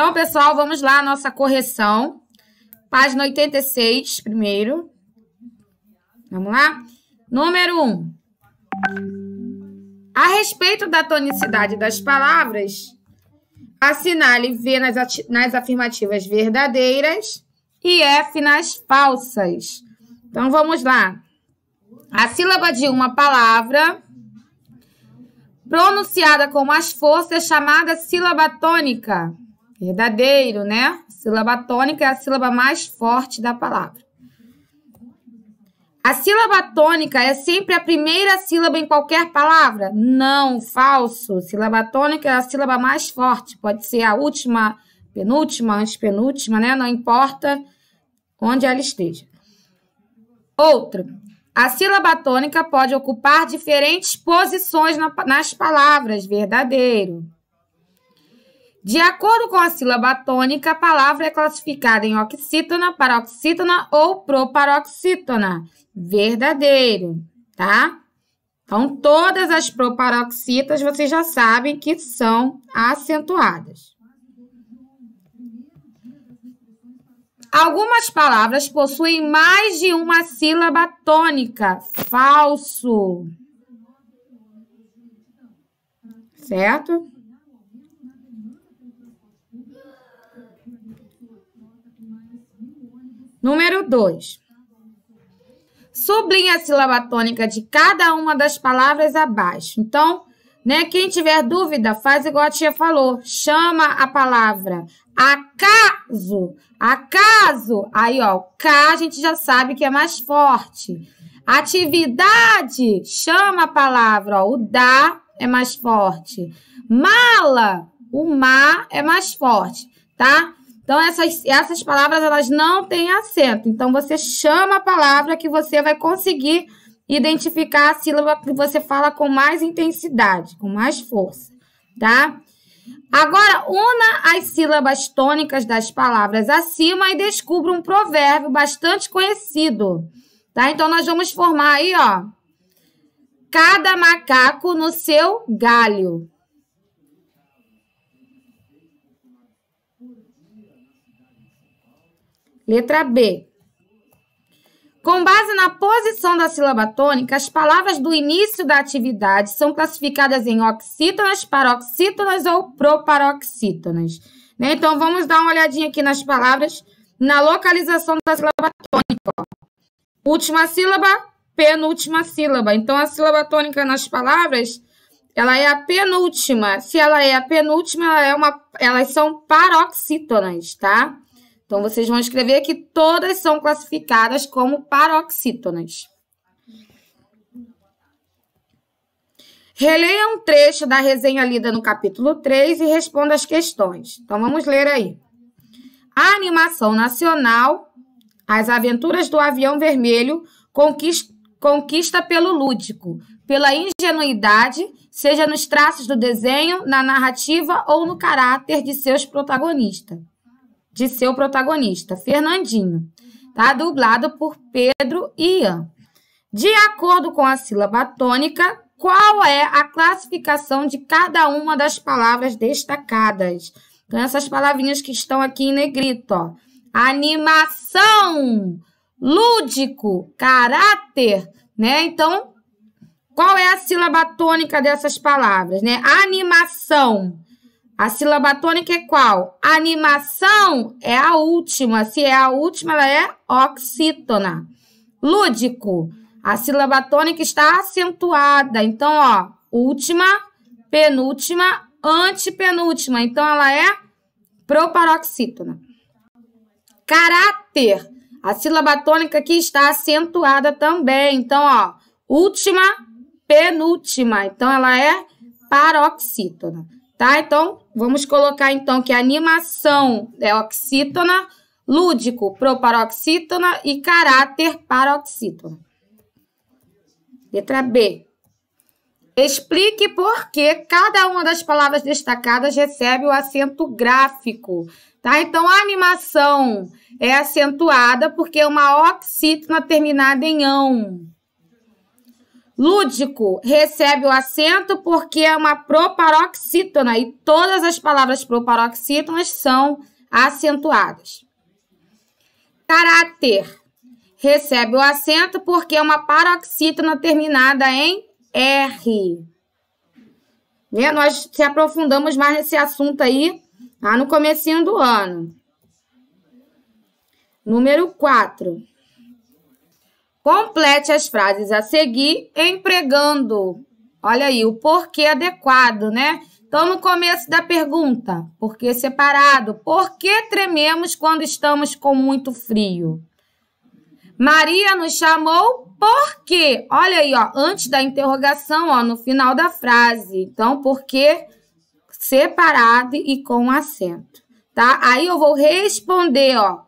Então, pessoal, vamos lá, nossa correção. Página 86, primeiro. Vamos lá? Número 1. Um. A respeito da tonicidade das palavras, assinale V nas, nas afirmativas verdadeiras e F nas falsas. Então, vamos lá. A sílaba de uma palavra pronunciada com mais força é chamada sílaba tônica. Verdadeiro, né? sílaba tônica é a sílaba mais forte da palavra. A sílaba tônica é sempre a primeira sílaba em qualquer palavra? Não, falso. Sílaba tônica é a sílaba mais forte. Pode ser a última, penúltima, antepenúltima, né? Não importa onde ela esteja. Outro. A sílaba tônica pode ocupar diferentes posições nas palavras. Verdadeiro. De acordo com a sílaba tônica, a palavra é classificada em oxítona, paroxítona ou proparoxítona. Verdadeiro, tá? Então, todas as proparoxitas vocês já sabem que são acentuadas. Algumas palavras possuem mais de uma sílaba tônica. Falso. Certo? Número 2. Sublinha a sílaba tônica de cada uma das palavras abaixo. Então, né, quem tiver dúvida, faz igual a tia falou. Chama a palavra acaso. Acaso. Aí, ó, K a gente já sabe que é mais forte. Atividade. Chama a palavra, ó, o da é mais forte. Mala, o ma é mais forte, tá? Então, essas, essas palavras, elas não têm acento. Então, você chama a palavra que você vai conseguir identificar a sílaba que você fala com mais intensidade, com mais força, tá? Agora, una as sílabas tônicas das palavras acima e descubra um provérbio bastante conhecido, tá? Então, nós vamos formar aí, ó, cada macaco no seu galho, Letra B. Com base na posição da sílaba tônica, as palavras do início da atividade são classificadas em oxítonas, paroxítonas ou proparoxítonas. Né? Então, vamos dar uma olhadinha aqui nas palavras, na localização da sílaba tônica. Última sílaba, penúltima sílaba. Então, a sílaba tônica nas palavras, ela é a penúltima. Se ela é a penúltima, ela é uma, elas são paroxítonas, tá? Então, vocês vão escrever que todas são classificadas como paroxítonas. Releia um trecho da resenha lida no capítulo 3 e responda as questões. Então, vamos ler aí. A animação nacional, As Aventuras do Avião Vermelho, conquista, conquista pelo lúdico, pela ingenuidade, seja nos traços do desenho, na narrativa ou no caráter de seus protagonistas de seu protagonista, Fernandinho, tá? Dublado por Pedro Ian. De acordo com a sílaba tônica, qual é a classificação de cada uma das palavras destacadas? Então, essas palavrinhas que estão aqui em negrito, ó. Animação, lúdico, caráter, né? Então, qual é a sílaba tônica dessas palavras, né? Animação a sílaba tônica é qual? animação é a última. Se é a última, ela é oxítona. Lúdico. A sílaba tônica está acentuada. Então, ó, última, penúltima, antepenúltima. Então, ela é proparoxítona. Caráter. A sílaba tônica aqui está acentuada também. Então, ó, última, penúltima. Então, ela é paroxítona. Tá? Então, vamos colocar então que animação é oxítona, lúdico proparoxítona e caráter paroxítona. Letra B. Explique por que cada uma das palavras destacadas recebe o acento gráfico. Tá? Então, a animação é acentuada porque é uma oxítona terminada em ão. Lúdico recebe o acento porque é uma proparoxítona e todas as palavras proparoxítonas são acentuadas. Caráter recebe o acento porque é uma paroxítona terminada em R. Né? Nós se aprofundamos mais nesse assunto aí lá no comecinho do ano. Número 4. Complete as frases a seguir empregando. Olha aí, o porquê adequado, né? Então, no começo da pergunta, que separado? Por que trememos quando estamos com muito frio? Maria nos chamou porque. Olha aí, ó, antes da interrogação, ó, no final da frase. Então, que separado e com acento, tá? Aí eu vou responder, ó.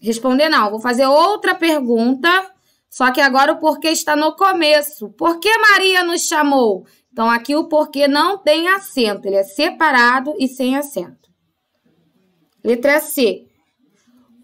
Responder não, vou fazer outra pergunta só que agora o porquê está no começo. Por que Maria nos chamou? Então aqui o porquê não tem acento, ele é separado e sem acento. Letra C.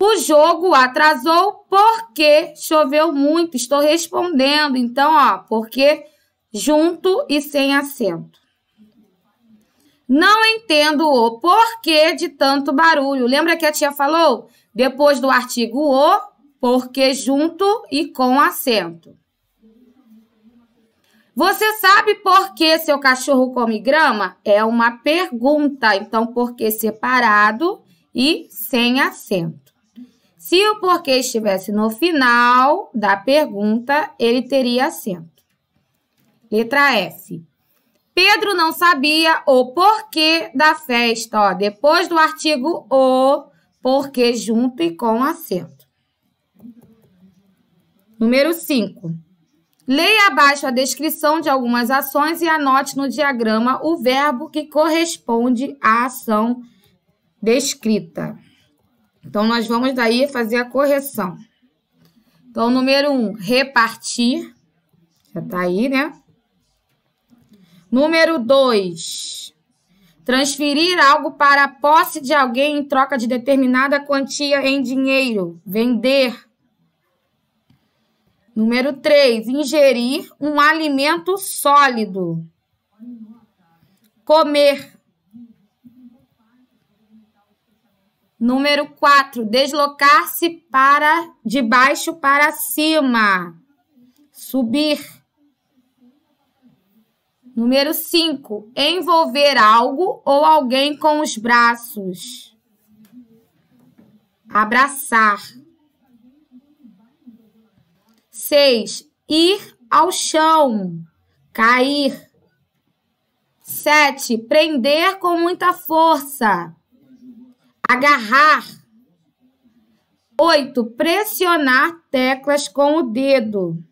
O jogo atrasou porque choveu muito. Estou respondendo, então, ó, porque junto e sem acento. Não entendo o porquê de tanto barulho. Lembra que a tia falou? Depois do artigo o, porque junto e com acento. Você sabe por que seu cachorro come grama? É uma pergunta, então por que separado e sem acento? Se o porquê estivesse no final da pergunta, ele teria acento. Letra F. Pedro não sabia o porquê da festa. Ó, depois do artigo o, porquê junto e com acento. Número 5. Leia abaixo a descrição de algumas ações e anote no diagrama o verbo que corresponde à ação descrita. Então, nós vamos daí fazer a correção. Então, número 1, um, repartir. Já tá aí, né? Número 2, transferir algo para a posse de alguém em troca de determinada quantia em dinheiro. Vender. Número 3, ingerir um alimento sólido. Comer. Número 4, deslocar-se para de baixo para cima. Subir. Número 5, envolver algo ou alguém com os braços. Abraçar. 6. Ir ao chão, cair. 7. Prender com muita força, agarrar. 8. Pressionar teclas com o dedo,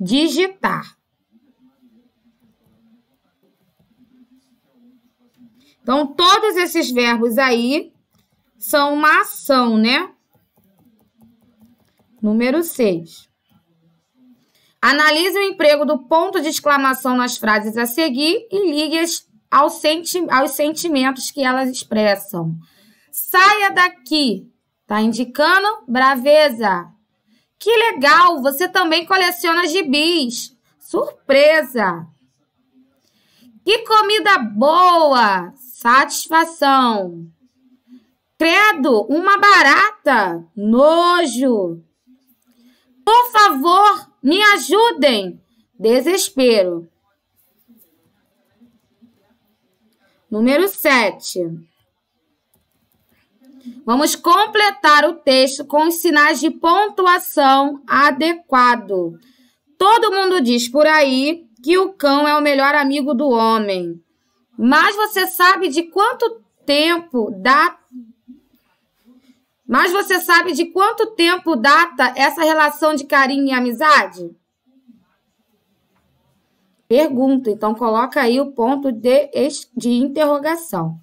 digitar. Então, todos esses verbos aí são uma ação, né? Número 6. Analise o emprego do ponto de exclamação nas frases a seguir e ligue-as aos, senti aos sentimentos que elas expressam. Saia daqui, tá indicando braveza. Que legal, você também coleciona gibis. Surpresa. Que comida boa! Satisfação! Credo, uma barata! Nojo! Por favor, me ajudem! Desespero. Número 7. Vamos completar o texto com os sinais de pontuação adequado. Todo mundo diz por aí que o cão é o melhor amigo do homem. Mas você sabe de quanto tempo dá mas você sabe de quanto tempo data essa relação de carinho e amizade? Pergunta, então coloca aí o ponto de, de interrogação.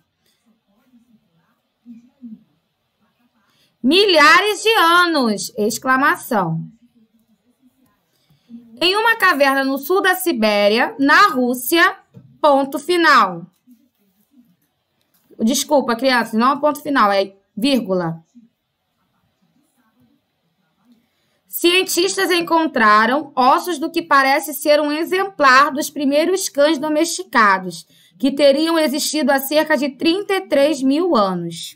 Milhares de anos! Exclamação. Em uma caverna no sul da Sibéria, na Rússia, ponto final. Desculpa, crianças, não é ponto final, é vírgula. Cientistas encontraram ossos do que parece ser um exemplar dos primeiros cães domesticados, que teriam existido há cerca de 33 mil anos.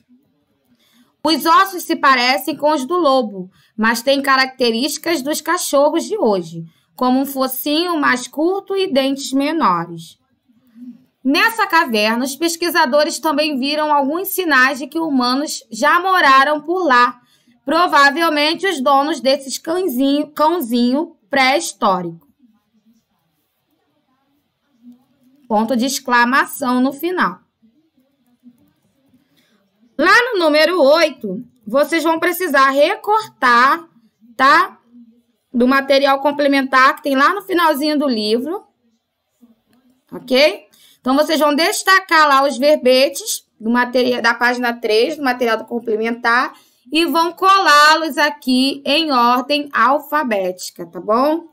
Os ossos se parecem com os do lobo, mas têm características dos cachorros de hoje, como um focinho mais curto e dentes menores. Nessa caverna, os pesquisadores também viram alguns sinais de que humanos já moraram por lá provavelmente os donos desses cãozinho, cãozinho pré-histórico. Ponto de exclamação no final. Lá no número 8, vocês vão precisar recortar, tá? Do material complementar que tem lá no finalzinho do livro. Ok? Então, vocês vão destacar lá os verbetes do material, da página 3, do material do complementar e vão colá-los aqui em ordem alfabética, tá bom?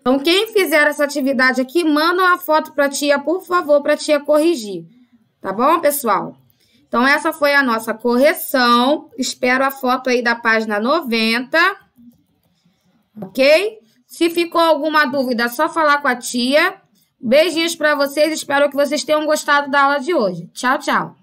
Então, quem fizer essa atividade aqui, manda uma foto para a tia, por favor, para a tia corrigir, tá bom, pessoal? Então, essa foi a nossa correção. Espero a foto aí da página 90, ok? Se ficou alguma dúvida, é só falar com a tia. Beijinhos para vocês, espero que vocês tenham gostado da aula de hoje. Tchau, tchau.